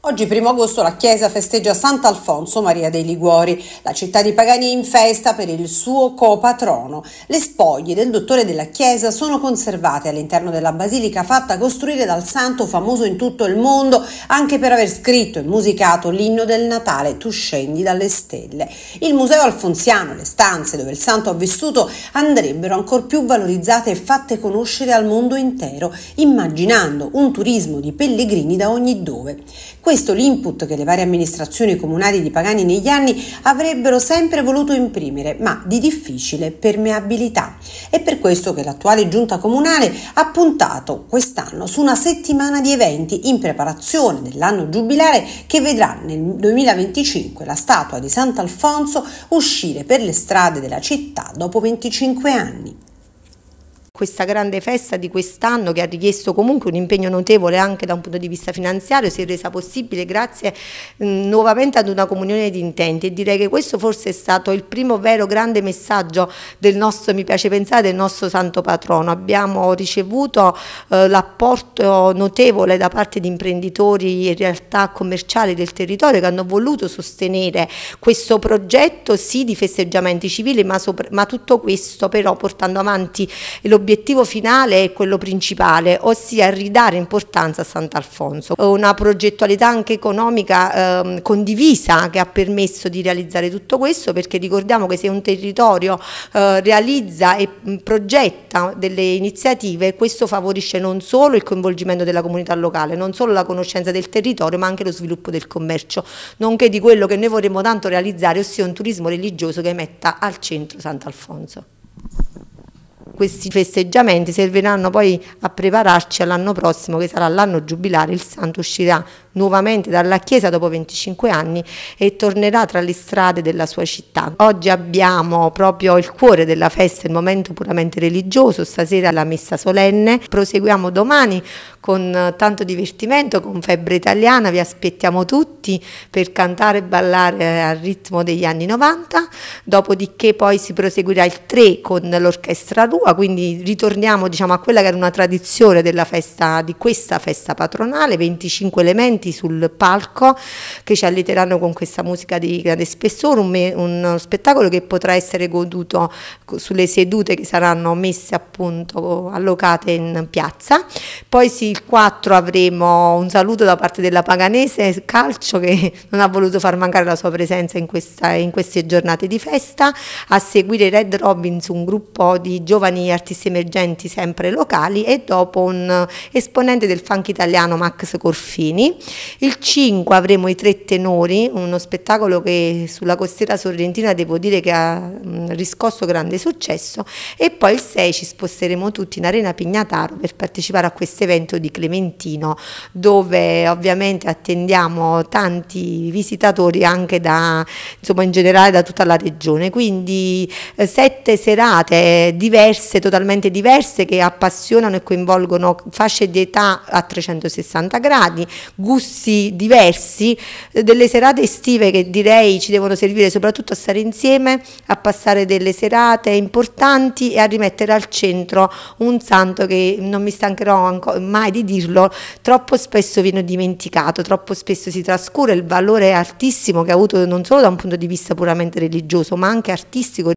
Oggi 1 agosto la chiesa festeggia Sant'Alfonso Maria dei Liguori, la città di Pagani in festa per il suo copatrono. Le spoglie del dottore della chiesa sono conservate all'interno della basilica fatta costruire dal santo famoso in tutto il mondo anche per aver scritto e musicato l'inno del Natale Tu scendi dalle stelle. Il museo alfonsiano, e le stanze dove il santo ha vissuto andrebbero ancor più valorizzate e fatte conoscere al mondo intero, immaginando un turismo di pellegrini da ogni dove. Questo l'input che le varie amministrazioni comunali di Pagani negli anni avrebbero sempre voluto imprimere, ma di difficile permeabilità. È per questo che l'attuale giunta comunale ha puntato quest'anno su una settimana di eventi in preparazione dell'anno giubilare che vedrà nel 2025 la statua di Sant'Alfonso uscire per le strade della città dopo 25 anni questa grande festa di quest'anno che ha richiesto comunque un impegno notevole anche da un punto di vista finanziario si è resa possibile grazie mh, nuovamente ad una comunione di intenti e direi che questo forse è stato il primo vero grande messaggio del nostro, mi piace pensare, del nostro santo patrono. Abbiamo ricevuto eh, l'apporto notevole da parte di imprenditori e realtà commerciali del territorio che hanno voluto sostenere questo progetto sì di festeggiamenti civili ma, sopra, ma tutto questo però portando avanti l'obiettivo l'obiettivo finale è quello principale, ossia ridare importanza a Sant'Alfonso. Una progettualità anche economica eh, condivisa che ha permesso di realizzare tutto questo perché ricordiamo che se un territorio eh, realizza e mm, progetta delle iniziative questo favorisce non solo il coinvolgimento della comunità locale, non solo la conoscenza del territorio ma anche lo sviluppo del commercio, nonché di quello che noi vorremmo tanto realizzare, ossia un turismo religioso che metta al centro Sant'Alfonso questi festeggiamenti serviranno poi a prepararci all'anno prossimo che sarà l'anno giubilare, il santo uscirà nuovamente dalla Chiesa dopo 25 anni e tornerà tra le strade della sua città. Oggi abbiamo proprio il cuore della festa, il momento puramente religioso, stasera la messa solenne, proseguiamo domani con tanto divertimento, con febbre italiana, vi aspettiamo tutti per cantare e ballare al ritmo degli anni 90, dopodiché poi si proseguirà il 3 con l'orchestra Rua, quindi ritorniamo diciamo, a quella che era una tradizione della festa, di questa festa patronale, 25 elementi presenti sul palco che ci alliteranno con questa musica di grande spessore, un me, uno spettacolo che potrà essere goduto sulle sedute che saranno messe appunto allocate in piazza. Poi sì, il 4 avremo un saluto da parte della Paganese Calcio che non ha voluto far mancare la sua presenza in, questa, in queste giornate di festa, a seguire Red Robbins, un gruppo di giovani artisti emergenti sempre locali e dopo un esponente del funk italiano Max Corfini il 5 avremo i tre tenori, uno spettacolo che sulla costiera sorrentina devo dire che ha riscosso grande successo e poi il 6 ci sposteremo tutti in Arena Pignataro per partecipare a questo evento di Clementino dove ovviamente attendiamo tanti visitatori anche da, insomma in generale da tutta la regione, quindi eh, sette serate diverse, totalmente diverse che appassionano e coinvolgono fasce di età a 360 gradi, gusti discorsi diversi, eh, delle serate estive che direi ci devono servire soprattutto a stare insieme, a passare delle serate importanti e a rimettere al centro un santo che non mi stancherò mai di dirlo, troppo spesso viene dimenticato, troppo spesso si trascura il valore altissimo che ha avuto non solo da un punto di vista puramente religioso ma anche artistico.